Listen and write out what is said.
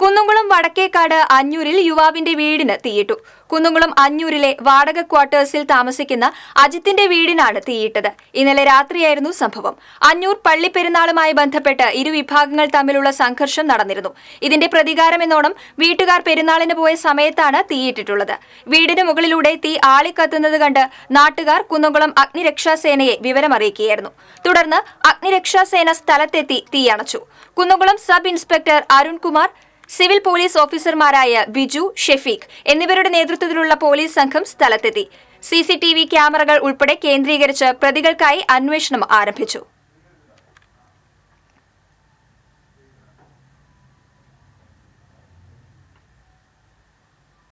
കുന്നുംകുളം വടക്കേക്കാട് അഞ്ഞൂരിൽ യുവാവിന്റെ വീടിന് തീയിട്ടു കുന്നുംകുളം അഞ്ഞൂരിലെ വാടക ക്വാർട്ടേഴ്സിൽ താമസിക്കുന്ന അജിത്തിന്റെ വീടിനാണ് തീയിട്ടത് ഇന്നലെ രാത്രിയായിരുന്നു സംഭവം അഞ്ഞൂർ പള്ളിപ്പെരുന്നാളുമായി ബന്ധപ്പെട്ട് ഇരുവിഭാഗങ്ങൾ തമ്മിലുള്ള സംഘർഷം നടന്നിരുന്നു ഇതിന്റെ പ്രതികാരമെന്നോണം വീട്ടുകാർ പെരുന്നാളിന് പോയ സമയത്താണ് തീയിട്ടിട്ടുള്ളത് വീടിന് മുകളിലൂടെ തീ ആളിക്കത്തുന്നത് കണ്ട് നാട്ടുകാർ കുന്നുംകുളം അഗ്നിരക്ഷാസേനയെ വിവരമറിയിക്കുകയായിരുന്നു തുടർന്ന് അഗ്നിരക്ഷാസേന സ്ഥലത്തെത്തി തീയണച്ചു Kunnamkulam sub inspector Arunkumar civil police ഓഫീസർമാരായ ബിജു ഷെഫീഖ് എന്നിവരുടെ നേതൃത്വത്തിലുള്ള പോലീസ് സംഘം സ്ഥലത്തെത്തി സി ക്യാമറകൾ ഉൾപ്പെടെ കേന്ദ്രീകരിച്ച് പ്രതികൾക്കായി അന്വേഷണം ആരംഭിച്ചു